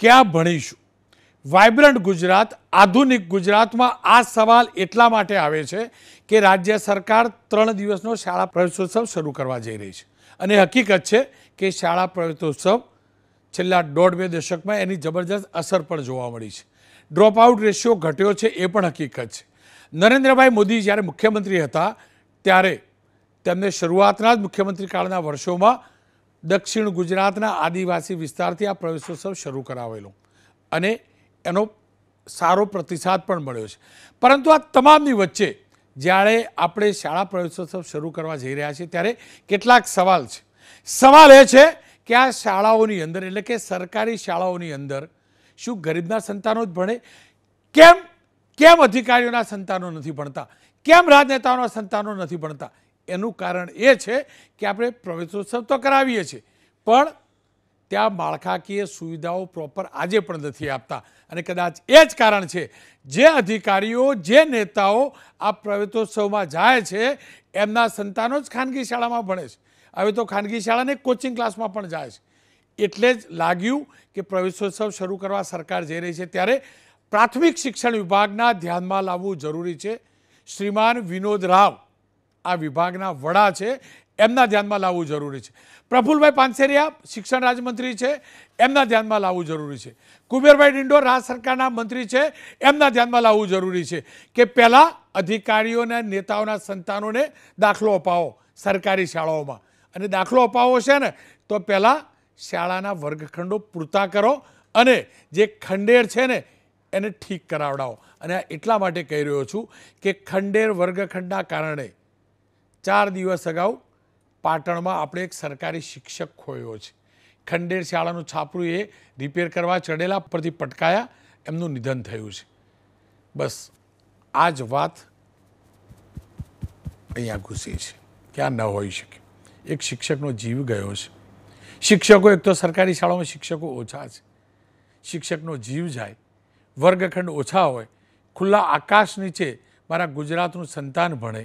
ક્યાં ભણીશું વાઇબ્રન્ટ ગુજરાત આધુનિક ગુજરાતમાં આ સવાલ એટલા માટે આવે છે કે રાજ્ય સરકાર ત્રણ દિવસનો શાળા પ્રવેશોત્સવ શરૂ કરવા જઈ રહી છે અને હકીકત છે કે શાળા પ્રવેશોત્સવ છેલ્લા દોઢ બે દશકમાં એની જબરજસ્ત અસર પણ જોવા મળી છે ડ્રોપ આઉટ રેશિયો ઘટ્યો છે એ પણ હકીકત છે નરેન્દ્રભાઈ મોદી જ્યારે મુખ્યમંત્રી હતા ત્યારે તેમને શરૂઆતના જ મુખ્યમંત્રી કાળના વર્ષોમાં દક્ષિણ ગુજરાતના આદિવાસી વિસ્તારથી આ પ્રવેશોત્સવ શરૂ કરાવેલો અને એનો સારો પ્રતિસાદ પણ મળ્યો છે પરંતુ આ તમામની વચ્ચે જ્યારે આપણે શાળા પ્રવેશોત્સવ શરૂ કરવા જઈ રહ્યા છીએ ત્યારે કેટલાક સવાલ છે સવાલ એ છે કે આ શાળાઓની અંદર એટલે કે સરકારી શાળાઓની અંદર શું ગરીબના સંતાનો જ ભણે કેમ કેમ અધિકારીઓના સંતાનો નથી ભણતા કેમ રાજનેતાઓના સંતાનો નથી ભણતા એનું કારણ એ છે કે આપણે પ્રવેશોત્સવ તો કરાવીએ છીએ પણ ત્યાં માળખાકીય સુવિધાઓ પ્રોપર આજે પણ નથી આપતા અને કદાચ એ જ કારણ છે જે અધિકારીઓ જે નેતાઓ આ પ્રવેશોત્સવમાં જાય છે એમના સંતાનો જ ખાનગી શાળામાં ભણે છે હવે તો ખાનગી શાળાને કોચિંગ ક્લાસમાં પણ જાય છે એટલે જ લાગ્યું કે પ્રવેશોત્સવ શરૂ કરવા સરકાર જઈ રહી છે ત્યારે પ્રાથમિક શિક્ષણ વિભાગના ધ્યાનમાં લાવવું જરૂરી છે શ્રીમાન વિનોદ રાવ આ વિભાગના વડા છે એમના ધ્યાનમાં લાવવું જરૂરી છે પ્રફુલભાઈ પાનસેરિયા શિક્ષણ રાજ્યમંત્રી છે એમના ધ્યાનમાં લાવવું જરૂરી છે કુબેરભાઈ ડિંડોર રાજ્ય સરકારના મંત્રી છે એમના ધ્યાનમાં લાવવું જરૂરી છે કે પહેલાં અધિકારીઓને નેતાઓના સંતાનોને દાખલો અપાવો સરકારી શાળાઓમાં અને દાખલો અપાવો છે ને તો પહેલાં શાળાના વર્ગખંડો પૂરતા કરો અને જે ખંડેર છે ને એને ઠીક કરાવડાવો અને એટલા માટે કહી રહ્યો છું કે ખંડેર વર્ગખંડના કારણે ચાર દિવસ અગાઉ પાટણમાં આપણે એક સરકારી શિક્ષક ખોયો છે ખંડેર શાળાનું છાપરું એ રિપેર કરવા ચડેલા પરથી પટકાયા એમનું નિધન થયું છે બસ આ જ વાત અહીંયા ઘૂસી છે ક્યાં ન હોઈ શકે એક શિક્ષકનો જીવ ગયો છે શિક્ષકો એક તો સરકારી શાળામાં શિક્ષકો ઓછા છે શિક્ષકનો જીવ જાય વર્ગખંડ ઓછા હોય ખુલ્લા આકાશ નીચે મારા ગુજરાતનું સંતાન ભણે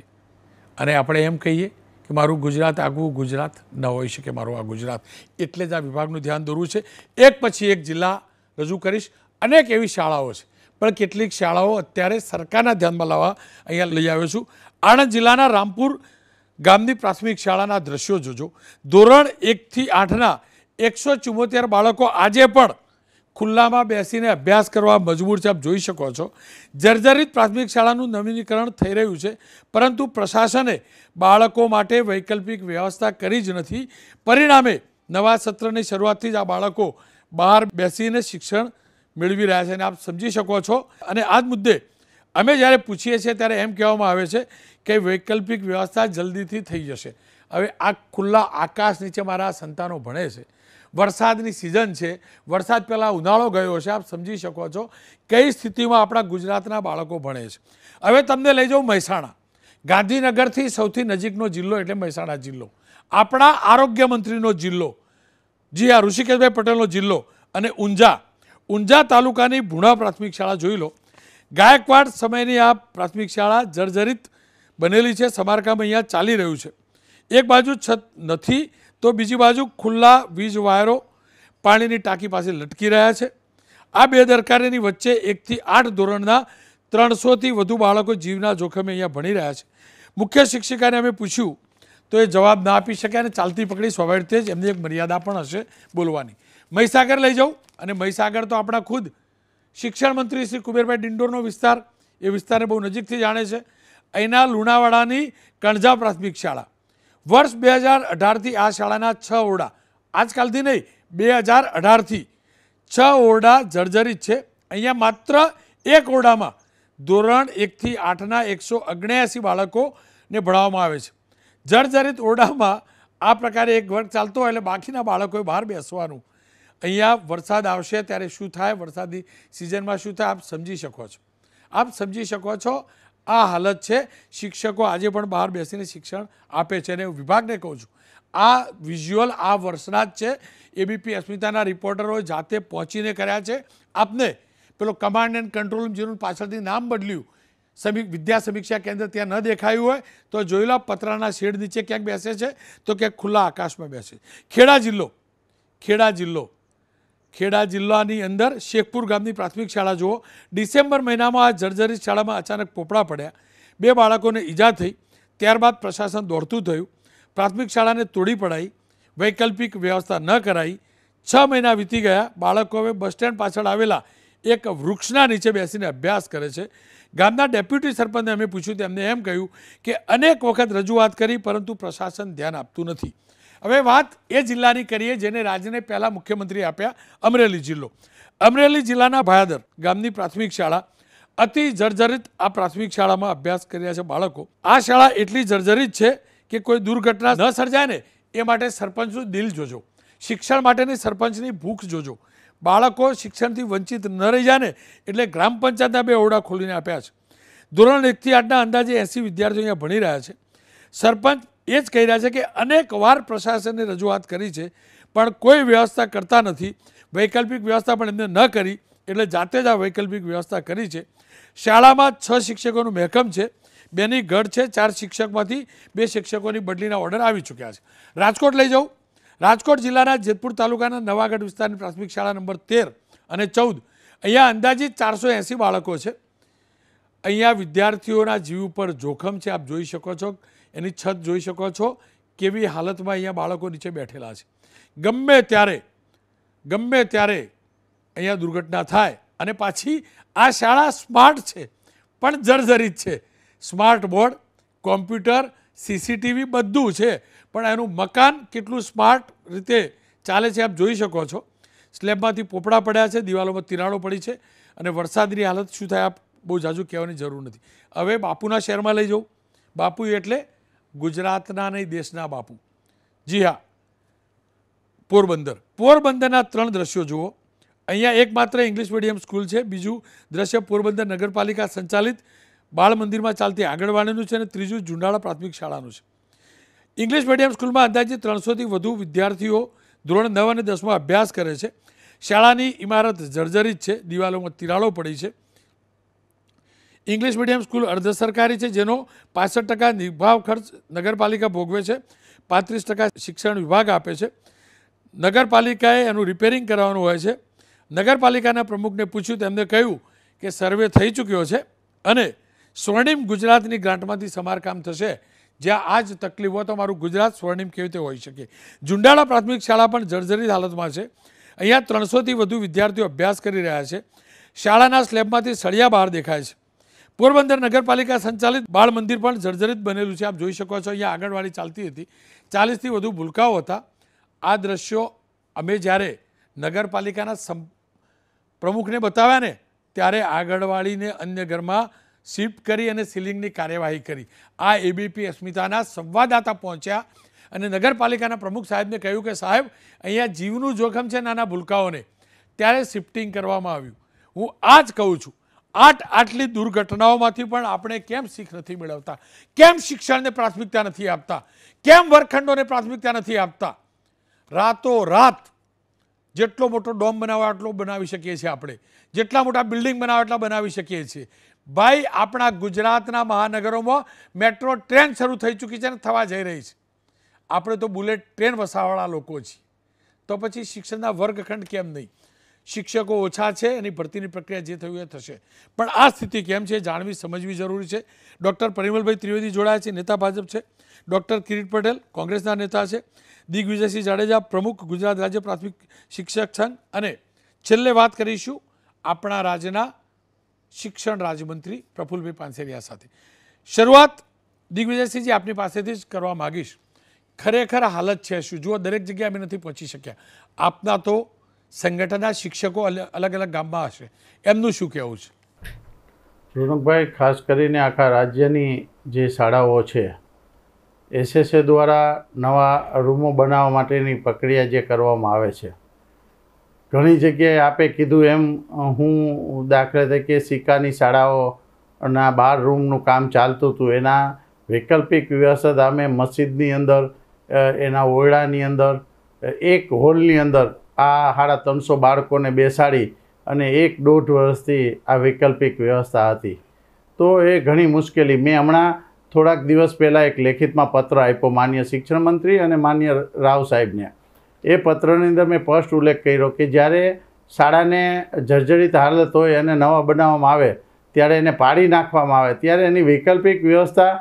અને આપણે એમ કહીએ કે મારું ગુજરાત આગવું ગુજરાત ન હોઈ શકે મારું આ ગુજરાત એટલે જ આ વિભાગનું ધ્યાન દોરવું છે એક પછી એક જિલ્લા રજૂ કરીશ અનેક એવી શાળાઓ છે પણ કેટલીક શાળાઓ અત્યારે સરકારના ધ્યાનમાં લાવવા અહીંયા લઈ આવ્યો છું આણંદ જિલ્લાના રામપુર ગામની પ્રાથમિક શાળાના દ્રશ્યો જોજો ધોરણ એકથી આઠના એકસો ચુમ્મોતેર બાળકો આજે પણ ખુલ્લામાં બેસીને અભ્યાસ કરવા મજબૂર છે આપ જોઈ શકો છો જર્જરિત પ્રાથમિક શાળાનું નવીનીકરણ થઈ રહ્યું છે પરંતુ પ્રશાસને બાળકો માટે વૈકલ્પિક વ્યવસ્થા કરી જ નથી પરિણામે નવા સત્રની શરૂઆતથી જ આ બાળકો બહાર બેસીને શિક્ષણ મેળવી રહ્યા છે અને આપ સમજી શકો છો અને આ જ મુદ્દે અમે જ્યારે પૂછીએ છીએ ત્યારે એમ કહેવામાં આવે છે કે વૈકલ્પિક વ્યવસ્થા જલ્દીથી થઈ જશે હવે આ ખુલ્લા આકાશ નીચે મારા સંતાનો ભણે છે વરસાદની સિઝન છે વરસાદ પહેલાં ઉનાળો ગયો છે આપ સમજી શકો છો કઈ સ્થિતિમાં આપણા ગુજરાતના બાળકો ભણે છે હવે તમને લઈ જાઉં મહેસાણા ગાંધીનગરથી સૌથી નજીકનો જિલ્લો એટલે મહેસાણા જિલ્લો આપણા આરોગ્ય મંત્રીનો જિલ્લો જી આ ઋષિકેશભાઈ પટેલનો જિલ્લો અને ઊંઝા ઊંઝા તાલુકાની ભૂણા પ્રાથમિક શાળા જોઈ લો ગાયકવાડ સમયની આ પ્રાથમિક શાળા જર્જરિત બનેલી છે સમારકામ અહીંયા ચાલી રહ્યું છે એક બાજુ છત નથી તો બીજી બાજુ ખુલ્લા વીજ વાયરો પાણીની ટાંકી પાસે લટકી રહ્યા છે આ બે બેદરકારીની વચ્ચે એકથી આઠ ધોરણના ત્રણસોથી વધુ બાળકો જીવના જોખમે અહીંયા ભણી રહ્યા છે મુખ્ય શિક્ષિકાને અમે પૂછ્યું તો એ જવાબ ના આપી શકે અને ચાલતી પકડી સ્વાભાવિક જ એમની એક મર્યાદા પણ હશે બોલવાની મહીસાગર લઈ જાઉં અને મહીસાગર તો આપણા ખુદ શિક્ષણ મંત્રી શ્રી કુબેરભાઈ ડિંડોરનો વિસ્તાર એ વિસ્તારને બહુ નજીકથી જાણે છે અહીંના લુણાવાડાની કણજા પ્રાથમિક શાળા વર્ષ બે હજાર અઢારથી આ શાળાના છ ઓરડા આજકાલથી નહીં બે હજાર અઢારથી છ ઓરડા જર્જરિત છે અહીંયા માત્ર એક ઓરડામાં ધોરણ એકથી આઠના એકસો અગ્નેયાસી બાળકોને ભણાવવામાં આવે છે જર્જરિત ઓરડામાં આ પ્રકારે એક વર્ગ ચાલતો હોય એટલે બાકીના બાળકોએ બહાર બેસવાનું અહીંયા વરસાદ આવશે ત્યારે શું થાય વરસાદની સિઝનમાં શું થાય આપ સમજી શકો છો આપ સમજી શકો છો આ હાલત છે શિક્ષકો આજે પણ બહાર બેસીને શિક્ષણ આપે છે અને હું વિભાગને કહું છું આ વિઝ્યુઅલ આ વર્ષના જ છે એબીપી અસ્મિતાના રિપોર્ટરોએ જાતે પહોંચીને કર્યા છે આપને પેલો કમાન્ડ એન્ડ કંટ્રોલ જેનું પાછળથી નામ બદલ્યું સમી વિદ્યા સમીક્ષા કેન્દ્ર ત્યાં ન દેખાયું હોય તો જોયેલા પતરાના શેડ નીચે ક્યાંક બેસે છે તો ક્યાંક ખુલ્લા આકાશમાં બેસે ખેડા જિલ્લો ખેડા જિલ્લો ખેડા જિલ્લાની અંદર શેખપુર ગામની પ્રાથમિક શાળા જુઓ ડિસેમ્બર મહિનામાં આ જર્જરિત શાળામાં અચાનક પોપડા પડ્યા બે બાળકોને ઈજા થઈ ત્યારબાદ પ્રશાસન દોડતું થયું પ્રાથમિક શાળાને તોડી પડાઈ વૈકલ્પિક વ્યવસ્થા ન કરાઈ છ મહિના વીતી ગયા બાળકો હવે બસ સ્ટેન્ડ પાછળ આવેલા એક વૃક્ષના નીચે બેસીને અભ્યાસ કરે છે ગામના ડેપ્યુટી સરપંચને અમે પૂછ્યું તેમને એમ કહ્યું કે અનેક વખત રજૂઆત કરી પરંતુ પ્રશાસન ધ્યાન આપતું નથી હવે વાત એ જિલ્લાની કરીએ જેને રાજ્યને પહેલાં મુખ્યમંત્રી આપ્યા અમરેલી જિલ્લો અમરેલી જિલ્લાના ભાયાદર ગામની પ્રાથમિક શાળા અતિ જર્જરિત આ પ્રાથમિક શાળામાં અભ્યાસ કર્યા છે બાળકો આ શાળા એટલી જર્જરિત છે કે કોઈ દુર્ઘટના ન સર્જાય ને એ માટે સરપંચનું દિલ જોજો શિક્ષણ માટેની સરપંચની ભૂખ જોજો બાળકો શિક્ષણથી વંચિત ન રહી જાય ને એટલે ગ્રામ પંચાયતના બે ઓરડા ખોલીને આપ્યા છે ધોરણ એકથી આઠના અંદાજે એસી વિદ્યાર્થીઓ અહીંયા ભણી રહ્યા છે સરપંચ એ જ કહી રહ્યા છે કે અનેક વાર પ્રશાસને રજૂઆત કરી છે પણ કોઈ વ્યવસ્થા કરતા નથી વૈકલ્પિક વ્યવસ્થા પણ એમને ન કરી એટલે જાતે જ આ વૈકલ્પિક વ્યવસ્થા કરી છે શાળામાં છ શિક્ષકોનું મહેકમ છે બેની ગઢ છે ચાર શિક્ષકમાંથી બે શિક્ષકોની બદલીના ઓર્ડર આવી ચૂક્યા છે રાજકોટ લઈ જાઉં રાજકોટ જિલ્લાના જેતપુર તાલુકાના નવાગઢ વિસ્તારની પ્રાથમિક શાળા નંબર તેર અને ચૌદ અહીંયા અંદાજિત ચારસો એંસી બાળકો છે અહીંયા વિદ્યાર્થીઓના જીવ ઉપર જોખમ છે આપ જોઈ શકો છો એની છત જોઈ શકો છો કેવી હાલતમાં અહીંયા બાળકો નીચે બેઠેલા છે ગમે ત્યારે ગમે ત્યારે અહીંયા દુર્ઘટના થાય અને પાછી આ શાળા સ્માર્ટ છે પણ જર્જરિત છે સ્માર્ટ બોર્ડ કોમ્પ્યુટર સીસીટીવી બધું છે પણ એનું મકાન કેટલું સ્માર્ટ રીતે ચાલે છે આપ જોઈ શકો છો સ્લેબમાંથી પોપડા પડ્યા છે દિવાલોમાં તિરાડો પડી છે અને વરસાદની હાલત શું થાય આપ બહુ જાજુ કહેવાની જરૂર નથી હવે બાપુના શહેરમાં લઈ જવું બાપુ એટલે ગુજરાતના નહીં દેશના બાપુ જી હા પોરબંદર પોરબંદરના ત્રણ દ્રશ્યો જુઓ અહીંયા એક માત્ર ઇંગ્લિશ મીડિયમ સ્કૂલ છે બીજું દ્રશ્ય પોરબંદર નગરપાલિકા સંચાલિત બાળ મંદિરમાં ચાલતી આંગણવાડીનું છે અને ત્રીજું જુંડાળા પ્રાથમિક શાળાનું છે ઇંગ્લિશ મીડિયમ સ્કૂલમાં અંદાજે ત્રણસોથી વધુ વિદ્યાર્થીઓ ધોરણ નવ અને દસમાં અભ્યાસ કરે છે શાળાની ઇમારત જર્જરિત છે દિવાલોમાં તિરાડો પડી છે ઇંગ્લિશ મીડિયમ સ્કૂલ અર્ધ સરકારી છે જેનો પાસઠ ટકા નિભાવ ખર્ચ નગરપાલિકા ભોગવે છે પાંત્રીસ ટકા શિક્ષણ વિભાગ આપે છે નગરપાલિકાએ એનું રિપેરિંગ કરાવવાનું હોય છે નગરપાલિકાના પ્રમુખને પૂછ્યું તેમને કહ્યું કે સર્વે થઈ ચૂક્યો છે અને સ્વર્ણિમ ગુજરાતની ગ્રાન્ટમાંથી સમારકામ થશે જ્યાં આ જ તકલીફો તો મારું ગુજરાત સ્વર્ણિમ કેવી રીતે હોઈ શકે જુંડાળા પ્રાથમિક શાળા પણ જર્જરિત હાલતમાં છે અહીંયા ત્રણસોથી વધુ વિદ્યાર્થીઓ અભ્યાસ કરી રહ્યા છે શાળાના સ્લેબમાંથી સળિયા બહાર દેખાય છે પોરબંદર નગરપાલિકા સંચાલિત બાળ મંદિર પણ જર્જરિત બનેલું છે આપ જોઈ શકો છો અહીંયા આંગણવાડી ચાલતી હતી ચાલીસથી વધુ ભૂલકાઓ હતા આ દ્રશ્યો અમે જ્યારે નગરપાલિકાના સં પ્રમુખને બતાવ્યા ને ત્યારે આંગણવાડીને અન્ય ઘરમાં શિફ્ટ કરી અને સીલિંગની કાર્યવાહી કરી આ એબીપી અસ્મિતાના સંવાદદાતા પહોંચ્યા અને નગરપાલિકાના પ્રમુખ સાહેબને કહ્યું કે સાહેબ અહીંયા જીવનું જોખમ છે નાના ભૂલકાઓને ત્યારે શિફ્ટિંગ કરવામાં આવ્યું હું આ જ કહું છું આટ આટલી દુર્ઘટનાઓમાંથી પણ આપણે કેમ શીખ નથી મેળવતા કેમ શિક્ષણને પ્રાથમિકતા નથી આપતા કેમ વર્ગખંડોને પ્રાથમિકતા નથી આપતા રાતો રાત જેટલો મોટો ડોમ બનાવવા આટલો બનાવી શકીએ છીએ આપણે જેટલા મોટા બિલ્ડિંગ બનાવવા એટલા બનાવી શકીએ છીએ ભાઈ આપણા ગુજરાતના મહાનગરોમાં મેટ્રો ટ્રેન શરૂ થઈ ચૂકી છે અને થવા જઈ રહી છે આપણે તો બુલેટ ટ્રેન વસાવાળા લોકો છીએ તો પછી શિક્ષણના વર્ગખંડ કેમ નહીં શિક્ષકો ઓછા છે એની ભરતીની પ્રક્રિયા જે થયું એ થશે પણ આ સ્થિતિ કેમ છે જાણવી સમજવી જરૂરી છે ડૉક્ટર પરિમલભાઈ ત્રિવેદી જોડાયા છે નેતા ભાજપ છે ડૉક્ટર કિરીટ પટેલ કોંગ્રેસના નેતા છે દિગ્વિજયસિંહ જાડેજા પ્રમુખ ગુજરાત રાજ્ય પ્રાથમિક શિક્ષક સંઘ અને છેલ્લે વાત કરીશું આપણા રાજ્યના શિક્ષણ રાજ્યમંત્રી પ્રફુલભાઈ પાનસેરિયા સાથે શરૂઆત દિગ્વિજયસિંહજી આપની પાસેથી જ કરવા માગીશ ખરેખર હાલત છે શું જુઓ દરેક જગ્યાએ અમે નથી પહોંચી શક્યા આપના તો સંગઠનના શિક્ષકો અલગ અલગ ગામમાં હશે એમનું શું કહેવું છે રોનકભાઈ ખાસ કરીને આખા રાજ્યની જે શાળાઓ છે એસએસએ દ્વારા નવા રૂમો બનાવવા માટેની પ્રક્રિયા જે કરવામાં આવે છે ઘણી જગ્યાએ આપે કીધું એમ હું દાખલા તરીકે સિક્કાની શાળાઓના બાર રૂમનું કામ ચાલતું હતું એના વૈકલ્પિક વ્યવસ્થા અમે મસ્જિદની અંદર એના ઓરડાની અંદર એક હોલની અંદર આ સાડા ત્રણસો બાળકોને બેસાડી અને એક દોઢ વર્ષથી આ વૈકલ્પિક વ્યવસ્થા હતી તો એ ઘણી મુશ્કેલી મેં હમણાં થોડાક દિવસ પહેલાં એક લેખિતમાં પત્ર આપ્યો માન્ય શિક્ષણ મંત્રી અને માન્ય રાવ સાહેબને એ પત્રની અંદર મેં સ્પષ્ટ ઉલ્લેખ કર્યો કે જ્યારે શાળાને જર્જરિત હાલત હોય અને નવા બનાવવામાં આવે ત્યારે એને પાડી નાખવામાં આવે ત્યારે એની વૈકલ્પિક વ્યવસ્થા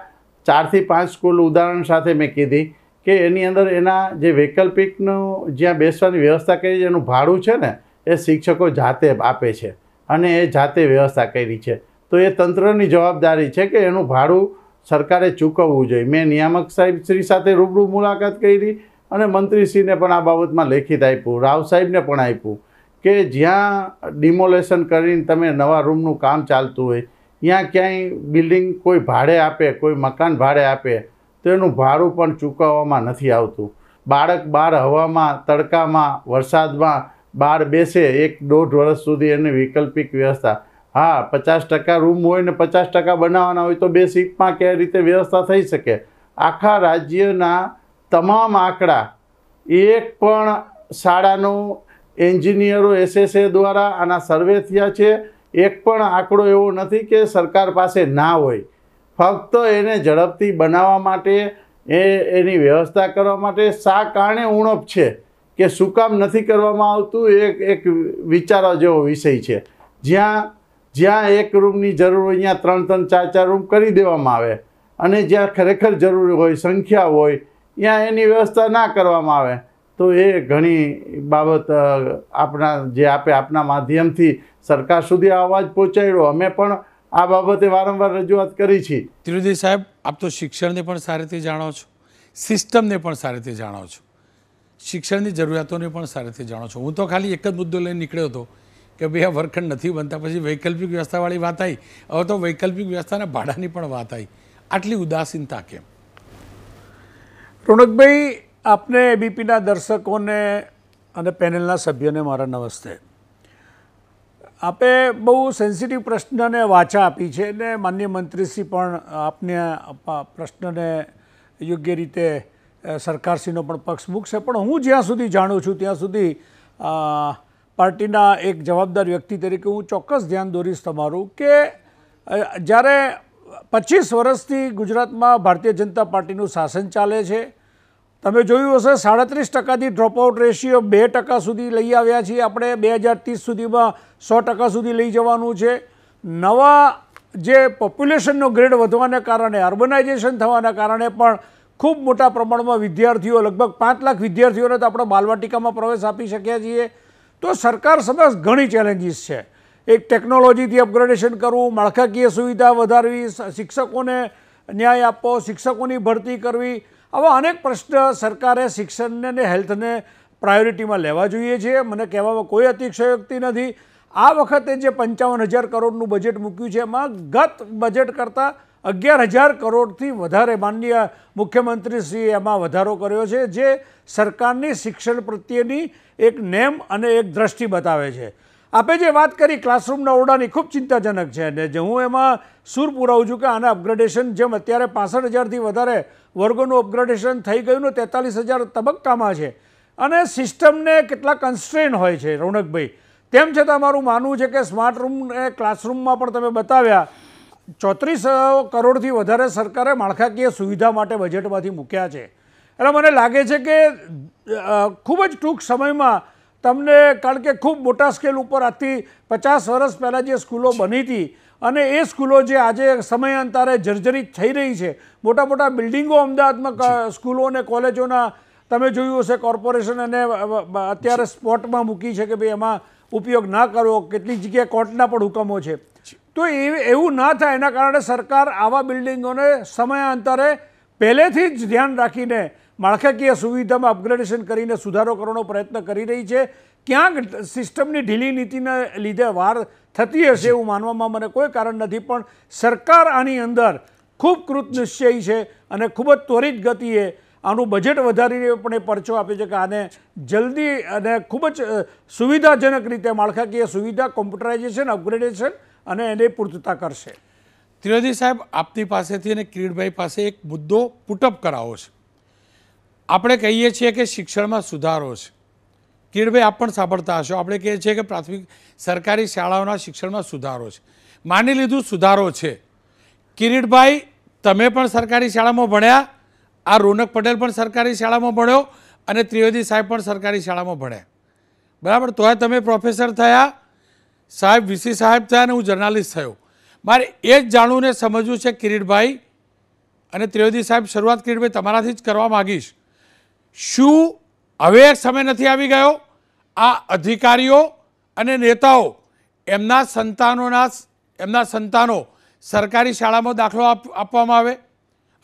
ચારથી પાંચ સ્કૂલ ઉદાહરણ સાથે મેં કીધી કે એની અંદર એના જે વૈકલ્પિકનું જ્યાં બેસવાની વ્યવસ્થા કરી છે એનું ભાડું છે ને એ શિક્ષકો જાતે આપે છે અને એ જાતે વ્યવસ્થા કરી છે તો એ તંત્રની જવાબદારી છે કે એનું ભાડું સરકારે ચૂકવવું જોઈએ મેં નિયામક સાહેબ શ્રી સાથે રૂબરૂ મુલાકાત કરી અને મંત્રીશ્રીને પણ આ બાબતમાં લેખિત આપ્યું રાવ સાહેબને પણ આપ્યું કે જ્યાં ડિમોલેશન કરીને તમે નવા રૂમનું કામ ચાલતું હોય ત્યાં ક્યાંય બિલ્ડિંગ કોઈ ભાડે આપે કોઈ મકાન ભાડે આપે તેનું ભાડું પણ ચૂકવવામાં નથી આવતું બાળક બહાર હવામાં તડકામાં વરસાદમાં બહાર બેસે એક દોઢ વર્ષ સુધી એની વૈકલ્પિક વ્યવસ્થા હા પચાસ ટકા રૂમ હોય ને પચાસ ટકા બનાવવાના હોય તો બે સીટમાં કઈ રીતે વ્યવસ્થા થઈ શકે આખા રાજ્યના તમામ આંકડા એક પણ શાળાનું એન્જિનિયરો એસએસએ દ્વારા આના સર્વે થયા છે એક પણ આંકડો એવો નથી કે સરકાર પાસે ના હોય ફક્ત એને ઝડપથી બનાવવા માટે એ એની વ્યવસ્થા કરવા માટે સા કારણે ઉણપ છે કે શું કામ નથી કરવામાં આવતું એક એક વિચારવા જેવો વિષય છે જ્યાં જ્યાં એક રૂમની જરૂર હોય ત્યાં ત્રણ ત્રણ ચાર ચાર રૂમ કરી દેવામાં આવે અને જ્યાં ખરેખર જરૂર હોય સંખ્યા હોય ત્યાં એની વ્યવસ્થા ના કરવામાં આવે તો એ ઘણી બાબત આપણા જે આપે આપના માધ્યમથી સરકાર સુધી અવાજ પહોંચાડ્યો અમે પણ આ બાબતે વારંવાર રજૂઆત કરી છે ત્રિવેદી સાહેબ આપ તો શિક્ષણને પણ સારી રીતે જાણો છો સિસ્ટમને પણ સારી રીતે જાણો છો શિક્ષણની જરૂરિયાતોને પણ સારી રીતે જાણો છો હું તો ખાલી એક જ મુદ્દો લઈને નીકળ્યો હતો કે ભાઈ આ વર્ગખંડ નથી બનતા પછી વૈકલ્પિક વ્યવસ્થાવાળી વાત આવી હવે તો વૈકલ્પિક વ્યવસ્થાના ભાડાની પણ વાત આવી આટલી ઉદાસીનતા કેમ રોનકભાઈ આપને એબીપીના દર્શકોને અને પેનલના સભ્યોને મારા નમસ્તે આપે બહુ સેન્સિટિવ પ્રશ્નને વાચા આપી છે ને માન્ય મંત્રીશ્રી પણ આપને પ્રશ્નને યોગ્ય રીતે સરકારશ્રીનો પણ પક્ષ મૂકશે પણ હું જ્યાં સુધી જાણું છું ત્યાં સુધી પાર્ટીના એક જવાબદાર વ્યક્તિ તરીકે હું ચોક્કસ ધ્યાન દોરીશ તમારું કે જ્યારે પચીસ વર્ષથી ગુજરાતમાં ભારતીય જનતા પાર્ટીનું શાસન ચાલે છે તમે જોયું હશે સાડત્રીસ ટકાથી ડ્રોપઆઉટ રેશિયો બે ટકા સુધી લઈ આવ્યા છીએ આપણે બે હજાર ત્રીસ સુધીમાં સો ટકા સુધી લઈ જવાનું છે નવા જે પોપ્યુલેશનનો ગ્રેડ વધવાને કારણે અર્બનાઇઝેશન થવાના કારણે પણ ખૂબ મોટા પ્રમાણમાં વિદ્યાર્થીઓ લગભગ પાંચ લાખ વિદ્યાર્થીઓને તો આપણે બાલવાટિકામાં પ્રવેશ આપી શક્યા છીએ તો સરકાર સમક્ષ ઘણી ચેલેન્જીસ છે એક ટેકનોલોજીથી અપગ્રેડેશન કરવું માળખાકીય સુવિધા વધારવી શિક્ષકોને ન્યાય આપવો શિક્ષકોની ભરતી કરવી આવા અનેક પ્રશ્ન સરકારે શિક્ષણને અને હેલ્થને પ્રાયોરિટીમાં લેવા જોઈએ છે મને કહેવામાં કોઈ અતિશયોક્તિ નથી આ વખતે જે પંચાવન હજાર કરોડનું બજેટ મૂક્યું છે એમાં ગત બજેટ કરતાં અગિયાર હજાર કરોડથી વધારે માનનીય મુખ્યમંત્રીશ્રીએ એમાં વધારો કર્યો છે જે સરકારની શિક્ષણ પ્રત્યેની એક નેમ અને એક દ્રષ્ટિ બતાવે છે આપે જે વાત કરી ક્લાસરૂમના ઓરડાની ખૂબ ચિંતાજનક છે અને હું એમાં સૂર પુરાવું છું કે આના અપગ્રેડેશન જેમ અત્યારે પાસઠ હજારથી વધારે વર્ગોનું અપગ્રેડેશન થઈ ગયું ને તેતાલીસ હજાર તબક્કામાં છે અને સિસ્ટમને કેટલા કન્સ્ટ્રેન હોય છે રૌનકભાઈ તેમ છતાં મારું માનવું છે કે સ્માર્ટ રૂમને ક્લાસરૂમમાં પણ તમે બતાવ્યા ચોત્રીસ કરોડથી વધારે સરકારે માળખાકીય સુવિધા માટે બજેટમાંથી મૂક્યા છે એટલે મને લાગે છે કે ખૂબ જ ટૂંક સમયમાં તમને કારણ કે ખૂબ મોટા સ્કેલ ઉપર આજથી પચાસ વર્ષ પહેલાં જે સ્કૂલો બની હતી અને એ સ્કૂલો જે આજે સમયાંતરે જર્જરિત થઈ રહી છે મોટા મોટા બિલ્ડિંગો અમદાવાદમાં સ્કૂલો અને કોલેજોના તમે જોયું હશે કોર્પોરેશન અને અત્યારે સ્પોટમાં મૂકી છે કે ભાઈ એમાં ઉપયોગ ના કરવો કેટલીક જગ્યાએ કોર્ટના પણ હુકમો છે તો એ એવું ના થાય એના કારણે સરકાર આવા બિલ્ડિંગોને સમયાંતરે પહેલેથી જ ધ્યાન રાખીને માળખાકીય સુવિધામાં અપગ્રેડેશન કરીને સુધારો કરવાનો પ્રયત્ન કરી રહી છે ક્યાંક સિસ્ટમની ઢીલી નીતિને લીધે વાર થતી હશે એવું માનવામાં મને કોઈ કારણ નથી પણ સરકાર આની અંદર ખૂબ કૃતનિશ્ચયી છે અને ખૂબ જ ત્વરિત ગતિએ આનું બજેટ વધારીને પણ એ પરચો આપે છે કે આને જલ્દી અને ખૂબ જ સુવિધાજનક રીતે માળખાકીય સુવિધા કોમ્પ્યુટરાઇઝેશન અપગ્રેડેશન અને એને પૂર્તતા કરશે ત્રિવેદી સાહેબ આપની પાસેથી અને કિરીટભાઈ પાસે એક મુદ્દો પુટઅપ કરાવો છે આપણે કહીએ છીએ કે શિક્ષણમાં સુધારો છે કિરણભાઈ આપ પણ સાંભળતા હશો આપણે કહીએ છીએ કે પ્રાથમિક સરકારી શાળાઓના શિક્ષણમાં સુધારો છે માની લીધું સુધારો છે કિરીટભાઈ તમે પણ સરકારી શાળામાં ભણ્યા આ રોનક પટેલ પણ સરકારી શાળામાં ભણ્યો અને ત્રિવેદી સાહેબ પણ સરકારી શાળામાં ભણ્યા બરાબર તોય તમે પ્રોફેસર થયા સાહેબ વીસી સાહેબ થયા અને હું જર્નાલિસ્ટ થયો મારે એ જ જાણવું ને સમજવું છે કિરીટભાઈ અને ત્રિવેદી સાહેબ શરૂઆત કિરીટભાઈ તમારાથી જ કરવા માગીશ શું હવે સમય નથી આવી ગયો આ અધિકારીઓ અને નેતાઓ એમના સંતાનોના એમના સંતાનો સરકારી શાળામાં દાખલો આપવામાં આવે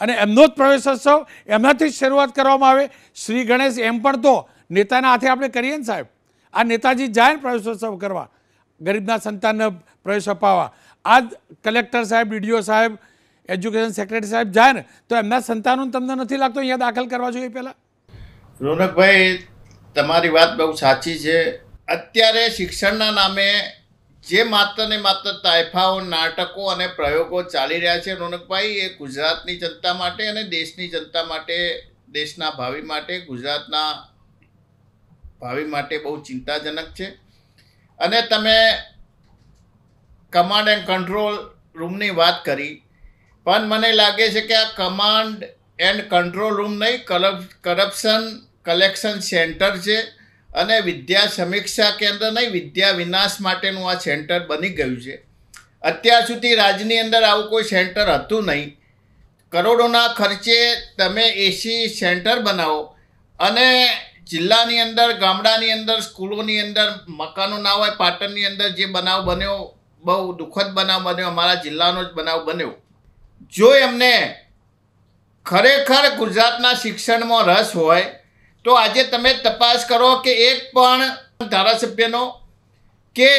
અને એમનો જ પ્રવેશોત્સવ એમનાથી જ શરૂઆત કરવામાં આવે શ્રી ગણેશ એમ પણ તો નેતાના હાથે આપણે કરીએ ને સાહેબ આ નેતાજી જાય ને પ્રવેશોત્સવ કરવા ગરીબના સંતાનને પ્રવેશ અપાવવા આ કલેક્ટર સાહેબ ડીડીઓ સાહેબ એજ્યુકેશન સેક્રેટરી સાહેબ જાય ને તો એમના સંતાનોને તમને નથી લાગતો અહીંયા દાખલ કરવા જોઈએ પહેલાં રોનકભાઈ તમારી વાત બહુ સાચી છે અત્યારે શિક્ષણના નામે જે માત્ર ને માત્ર તાયફાઓ નાટકો અને પ્રયોગો ચાલી રહ્યા છે રોનકભાઈ એ ગુજરાતની જનતા માટે અને દેશની જનતા માટે દેશના ભાવિ માટે ગુજરાતના ભાવિ માટે બહુ ચિંતાજનક છે અને તમે કમાન્ડ એન્ડ કંટ્રોલ રૂમની વાત કરી પણ મને લાગે છે કે આ કમાન્ડ એન્ડ કંટ્રોલ રૂમ નહીં કરપ કરપ્શન કલેક્શન સેન્ટર છે અને વિદ્યા સમીક્ષા કેન્દ્ર નહીં વિદ્યા વિનાશ માટેનું આ સેન્ટર બની ગયું છે અત્યાર સુધી રાજ્યની અંદર આવું કોઈ સેન્ટર હતું નહીં કરોડોના ખર્ચે તમે એસી સેન્ટર બનાવો અને જિલ્લાની અંદર ગામડાની અંદર સ્કૂલોની અંદર મકાનો ના હોય પાટણની અંદર જે બનાવ બન્યો બહુ દુઃખદ બનાવ બન્યો અમારા જિલ્લાનો જ બનાવ બન્યો જો એમને ખરેખર ગુજરાતના શિક્ષણમાં રસ હોય તો આજે તમે તપાસ કરો કે એક પણ ધારાસભ્યનો કે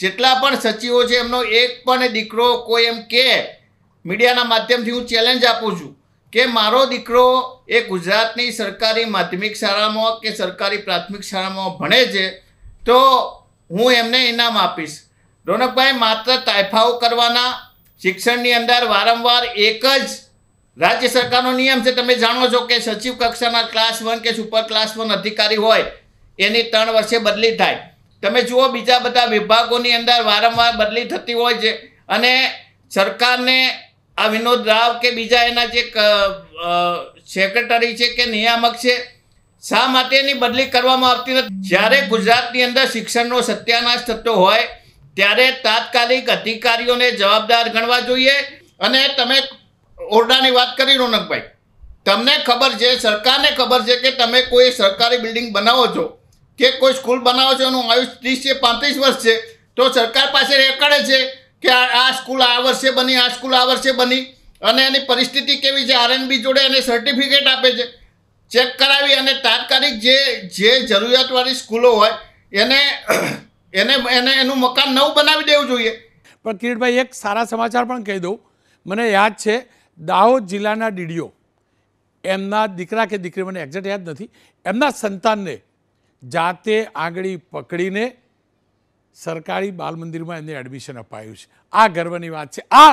જેટલા પણ સચિવો છે એમનો એક પણ દીકરો કોઈ એમ કે મીડિયાના માધ્યમથી હું ચેલેન્જ આપું છું કે મારો દીકરો એ ગુજરાતની સરકારી માધ્યમિક શાળામાં કે સરકારી પ્રાથમિક શાળામાં ભણે છે તો હું એમને ઇનામ આપીશ રોનકભાઈ માત્ર તાયફાઓ કરવાના શિક્ષણની અંદર વારંવાર એક જ રાજ્ય સરકારનો નિયમ છે તમે જાણો છો કે સચિવ કક્ષાના ક્લાસ વન કે સુપર ક્લાસ વન અધિકારી હોય એની ત્રણ વર્ષે બદલી થાય તમે જુઓ બીજા બધા વિભાગોની અંદર વારંવાર બદલી થતી હોય છે અને સરકારને આ વિનોદ રાવ કે બીજા એના જે સેક્રેટરી છે કે નિયામક છે શા માટેની બદલી કરવામાં આવતી નથી જ્યારે ગુજરાતની અંદર શિક્ષણનો સત્યાનાશ થતો હોય ત્યારે તાત્કાલિક અધિકારીઓને જવાબદાર ગણવા જોઈએ અને તમે ઓરડાની વાત કરી રોનકભાઈ તમને ખબર છે સરકારને ખબર છે કે તમે કોઈ સરકારી બિલ્ડિંગ બનાવો છો કે કોઈ સ્કૂલ બનાવો છો એનું આયુષ ત્રીસ છે પાંત્રીસ વર્ષ છે તો સરકાર પાસે રેકર્ડ છે કે આ સ્કૂલ આ વર્ષે બની આ સ્કૂલ આ વર્ષે બની અને એની પરિસ્થિતિ કેવી છે આરએનબી જોડે એને સર્ટિફિકેટ આપે છે ચેક કરાવી અને તાત્કાલિક જે જે જરૂરિયાતવાળી સ્કૂલો હોય એને એને એને એનું મકાન નવું બનાવી દેવું જોઈએ પણ કિરીટભાઈ એક સારા સમાચાર પણ કહી દઉં મને યાદ છે દાહોદ જિલ્લાના ડીડીઓ એમના દીકરા કે દીકરી મને એક્ઝેક્ટ યાદ નથી એમના સંતાનને જાતે આંગળી પકડીને સરકારી બાલમંદિરમાં એમને એડમિશન અપાયું છે આ ગર્વની વાત છે આ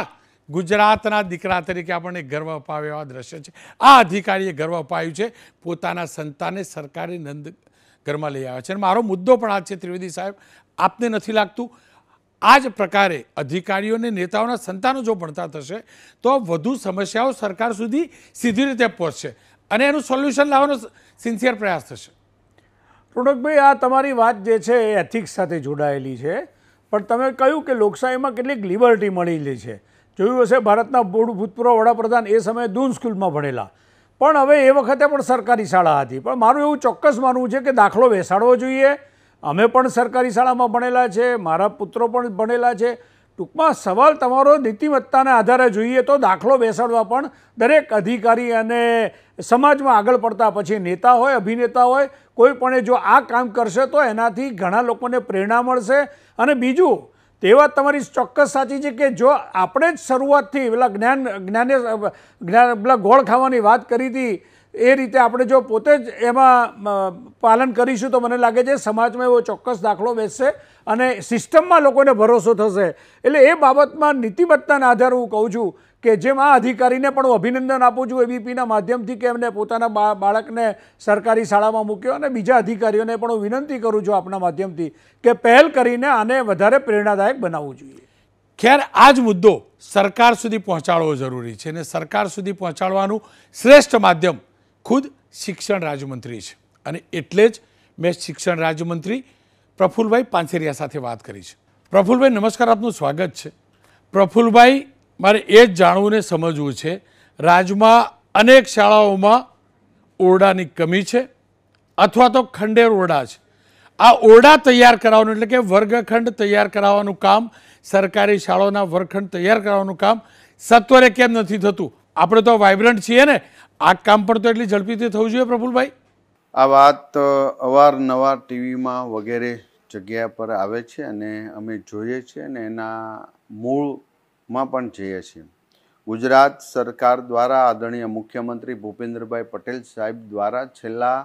ગુજરાતના દીકરા તરીકે આપણને ગર્વ અપાવે એવા દ્રશ્ય છે આ અધિકારીએ ગર્વ અપાયું છે પોતાના સંતાનને સરકારી નંદ ઘરમાં લઈ આવ્યા છે અને મારો મુદ્દો પણ આ છે ત્રિવેદી સાહેબ આપને નથી લાગતું આ જ પ્રકારે અધિકારીઓને નેતાઓના સંતાનો જો ભણતા થશે તો વધુ સમસ્યાઓ સરકાર સુધી સીધી રીતે પહોંચશે અને એનું સોલ્યુશન લાવવાનો સિન્સિયર પ્રયાસ થશે રોનકભાઈ આ તમારી વાત જે છે એ એથિક્સ સાથે જોડાયેલી છે પણ તમે કહ્યું કે લોકશાહીમાં કેટલીક લિબર્ટી મળેલી છે જોયું હશે ભારતના ભૂતપૂર્વ વડાપ્રધાન એ સમયે દૂન સ્કૂલમાં ભણેલા પણ હવે એ વખતે પણ સરકારી શાળા હતી પણ મારું એવું ચોક્કસ માનવું છે કે દાખલો બેસાડવો જોઈએ અમે પણ સરકારી શાળામાં ભણેલા છે મારા પુત્રો પણ ભણેલા છે ટૂંકમાં સવાલ તમારો નીતિમત્તાના આધારે જોઈએ તો દાખલો બેસાડવા પણ દરેક અધિકારી અને સમાજમાં આગળ પડતા પછી નેતા હોય અભિનેતા હોય કોઈપણે જો આ કામ કરશે તો એનાથી ઘણા લોકોને પ્રેરણા મળશે અને બીજું તે વાત તમારી ચોક્કસ સાચી છે કે જો આપણે જ શરૂઆતથી પેલા જ્ઞાન જ્ઞાને પેલા ગોળ ખાવાની વાત કરી હતી એ રીતે આપણે જો પોતે જ એમાં પાલન કરીશું તો મને લાગે છે સમાજમાં એવો ચોક્કસ દાખલો બેસશે અને સિસ્ટમમાં લોકોને ભરોસો થશે એટલે એ બાબતમાં નીતિબત્તાના આધાર હું કહું છું કે જેમ આ અધિકારીને પણ અભિનંદન આપું છું એબીપીના માધ્યમથી કે એમને પોતાના બાળકને સરકારી શાળામાં મૂક્યો અને બીજા અધિકારીઓને પણ હું વિનંતી કરું છું આપના માધ્યમથી કે પહેલ કરીને આને વધારે પ્રેરણાદાયક બનાવવું જોઈએ ખેર આ જ મુદ્દો સરકાર સુધી પહોંચાડવો જરૂરી છે અને સરકાર સુધી પહોંચાડવાનું શ્રેષ્ઠ માધ્યમ ખુદ શિક્ષણ રાજ્યમંત્રી છે અને એટલે જ મેં શિક્ષણ રાજ્યમંત્રી પ્રફુલભાઈ પાનસેરિયા સાથે વાત કરી છે પ્રફુલભાઈ નમસ્કાર આપનું સ્વાગત છે પ્રફુલભાઈ મારે એ જ જાણવું ને સમજવું છે રાજ્યમાં અનેક શાળાઓમાં ઓરડાની કમી છે અથવા તો ખંડેર ઓરડા છે આ ઓરડા તૈયાર કરાવવાનું એટલે કે વર્ગખંડ તૈયાર કરાવવાનું કામ સરકારી શાળાઓના વર્ગખંડ તૈયાર કરાવવાનું કામ સત્વરે કેમ નથી થતું આપણે તો વાઇબ્રન્ટ છીએ ને આ કામ પણ તો એટલી ઝડપીથી થવું જોઈએ પ્રફુલભાઈ આ વાત અવારનવાર ટીવીમાં વગેરે જગ્યા પર આવે છે અને અમે જોઈએ છીએ અને એના મૂળમાં પણ જઈએ છીએ ગુજરાત સરકાર દ્વારા આદરણીય મુખ્યમંત્રી ભૂપેન્દ્રભાઈ પટેલ સાહેબ દ્વારા છેલ્લા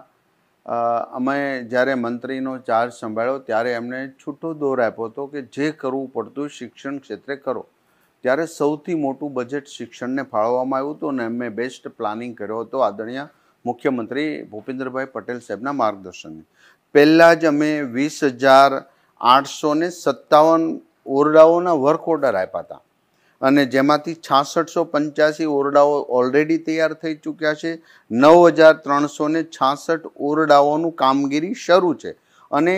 અમે જ્યારે મંત્રીનો ચાર્જ સંભાળ્યો ત્યારે એમને છૂટો દોર આપ્યો હતો કે જે કરવું પડતું શિક્ષણ ક્ષેત્રે કરો ત્યારે સૌથી મોટું બજેટ શિક્ષણને ફાળવવામાં આવ્યું હતું અને મેં બેસ્ટ પ્લાનિંગ કર્યો હતો આદરણીય મુખ્યમંત્રી ભૂપેન્દ્રભાઈ પટેલ સાહેબના માર્ગદર્શન પહેલાં જ અમે વીસ હજાર આઠસો ને સત્તાવન ઓરડાઓના વર્ક ઓર્ડર આપ્યા હતા અને જેમાંથી છાસઠસો પંચ્યાસી ઓરડાઓ ઓલરેડી તૈયાર થઈ ચૂક્યા છે નવ હજાર ત્રણસો છાસઠ ઓરડાઓનું કામગીરી શરૂ છે અને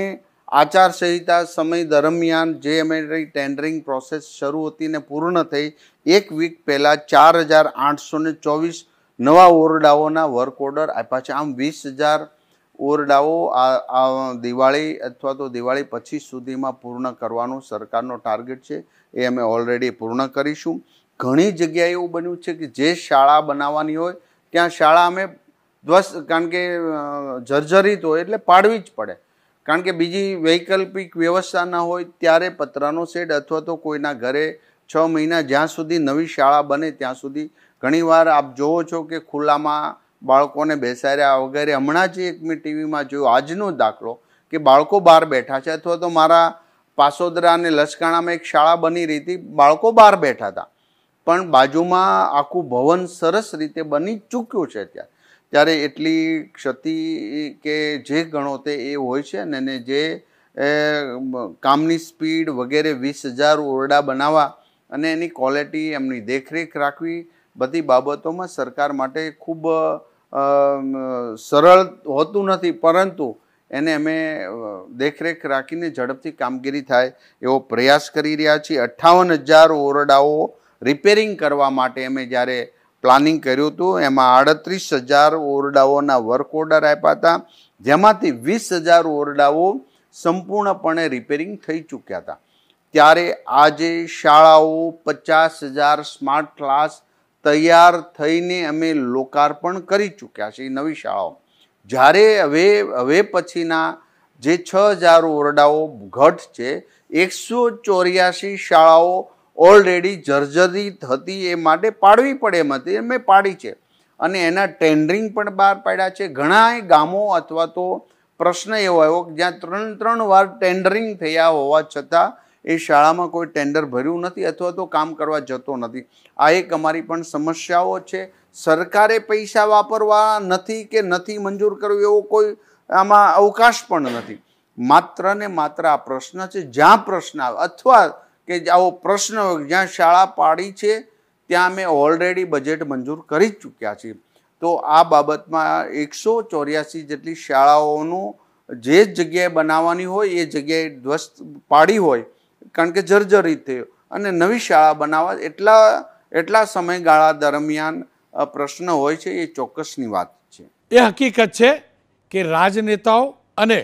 આચારસંહિતા સમય દરમિયાન જે અમે ટેન્ડરિંગ પ્રોસેસ શરૂ હતી અને પૂર્ણ થઈ એક વીક પહેલાં ચાર હજાર આઠસો ને ચોવીસ નવા ઓરડાઓના વર્ક ઓર્ડર આપ્યા છે આમ વીસ હજાર ઓરડાઓ આ દિવાળી અથવા તો દિવાળી પછી સુધીમાં પૂર્ણ કરવાનો સરકારનો ટાર્ગેટ છે એ અમે ઓલરેડી પૂર્ણ કરીશું ઘણી જગ્યાએ એવું બન્યું છે કે જે શાળા બનાવવાની હોય ત્યાં શાળા અમે ધ્વસ્ત કારણ કે જર્જરિત હોય એટલે પાડવી જ પડે કારણ કે બીજી વૈકલ્પિક વ્યવસ્થા ન હોય ત્યારે પતરાનો શેડ અથવા તો કોઈના ઘરે છ મહિના જ્યાં સુધી નવી શાળા બને ત્યાં સુધી ઘણીવાર આપ જોવો છો કે ખુલ્લામાં બાળકોને બેસાડ્યા વગેરે હમણાં જ એક મેં ટીવીમાં જોયો આજનો દાખલો કે બાળકો બહાર બેઠા છે અથવા તો મારા પાસોદરા અને લશ્કાણામાં એક શાળા બની રહી હતી બાળકો બહાર બેઠા હતા પણ બાજુમાં આખું ભવન સરસ રીતે બની ચૂક્યું છે ત્યાં ત્યારે એટલી ક્ષતિ કે જે ગણો તે એ હોય છે ને અને જે કામની સ્પીડ વગેરે વીસ હજાર ઓરડા બનાવવા અને એની ક્વોલિટી એમની દેખરેખ રાખવી બધી બાબતોમાં સરકાર માટે ખૂબ સરળ હોતું નથી પરંતુ એને અમે દેખરેખ રાખીને ઝડપથી કામગીરી થાય એવો પ્રયાસ કરી રહ્યા છીએ અઠ્ઠાવન હજાર ઓરડાઓ રિપેરિંગ કરવા માટે અમે જ્યારે પ્લાનિંગ કર્યું હતું એમાં આડત્રીસ હજાર ઓરડાઓના વર્ક ઓર્ડર આપ્યા હતા જેમાંથી વીસ હજાર ઓરડાઓ સંપૂર્ણપણે રિપેરિંગ થઈ ચૂક્યા હતા ત્યારે આજે શાળાઓ પચાસ હજાર સ્માર્ટ ક્લાસ તૈયાર થઈને અમે લોકાર્પણ કરી ચૂક્યા છીએ નવી શાળાઓ જ્યારે હવે હવે પછીના જે છ હજાર ઓરડાઓ ઘટ છે એકસો ચોર્યાસી શાળાઓ ઓલરેડી જર્જરી હતી એ માટે પાડવી પડે એમ હતી મેં પાડી છે અને એના ટેન્ડરિંગ પણ બહાર પાડ્યા છે ઘણાય ગામો અથવા તો પ્રશ્ન એવો આવ્યો કે જ્યાં ત્રણ ત્રણ વાર ટેન્ડરિંગ થયા હોવા છતાં એ શાળામાં કોઈ ટેન્ડર ભર્યું નથી અથવા તો કામ કરવા જતો નથી આ એક અમારી પણ સમસ્યાઓ છે સરકારે પૈસા વાપરવા નથી કે નથી મંજૂર કરવું એવો કોઈ આમાં અવકાશ પણ નથી માત્ર ને માત્ર આ પ્રશ્ન છે જ્યાં પ્રશ્ન આવે અથવા કે આવો પ્રશ્ન જ્યાં શાળા પાડી છે ત્યાં અમે ઓલરેડી બજેટ મંજૂર કરી જ ચૂક્યા છીએ તો આ બાબતમાં એકસો ચોર્યાસી જેટલી શાળાઓનું જે જગ્યાએ બનાવવાની હોય એ જગ્યાએ ધ્વસ્ત પાડી હોય કારણ કે જર્જરિત થયો અને નવી શાળા બનાવવા એટલા એટલા સમયગાળા દરમિયાન પ્રશ્ન હોય છે એ ચોક્કસની વાત છે એ હકીકત છે કે રાજનેતાઓ અને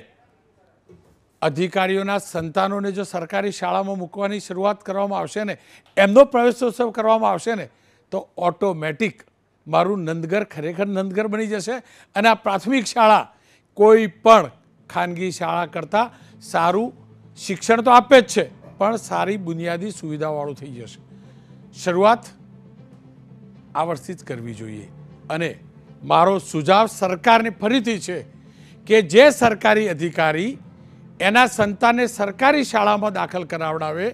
અધિકારીઓના સંતાનોને જો સરકારી શાળામાં મૂકવાની શરૂઆત કરવામાં આવશે ને એમનો પ્રવેશોત્સવ કરવામાં આવશે ને તો ઓટોમેટિક મારું નંદઘર ખરેખર નંદઘર બની જશે અને આ પ્રાથમિક શાળા કોઈ પણ ખાનગી શાળા કરતાં સારું શિક્ષણ તો આપે જ છે પણ સારી બુનિયાદી સુવિધાવાળું થઈ જશે શરૂઆત આ વર્ષથી જ કરવી જોઈએ અને મારો સુઝાવ સરકારને ફરીથી છે કે જે સરકારી અધિકારી એના સંતાનને સરકારી શાળામાં દાખલ કરાવડાવે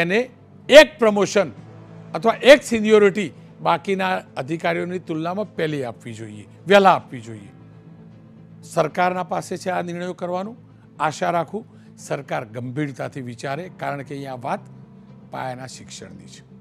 એને એક પ્રમોશન અથવા એક સિનિયોરિટી બાકીના અધિકારીઓની તુલનામાં પહેલી આપવી જોઈએ વહેલા આપવી જોઈએ સરકારના પાસે છે આ નિર્ણયો કરવાનું આશા રાખું સરકાર ગંભીરતાથી વિચારે કારણ કે અહીંયા વાત પાયાના શિક્ષણની છે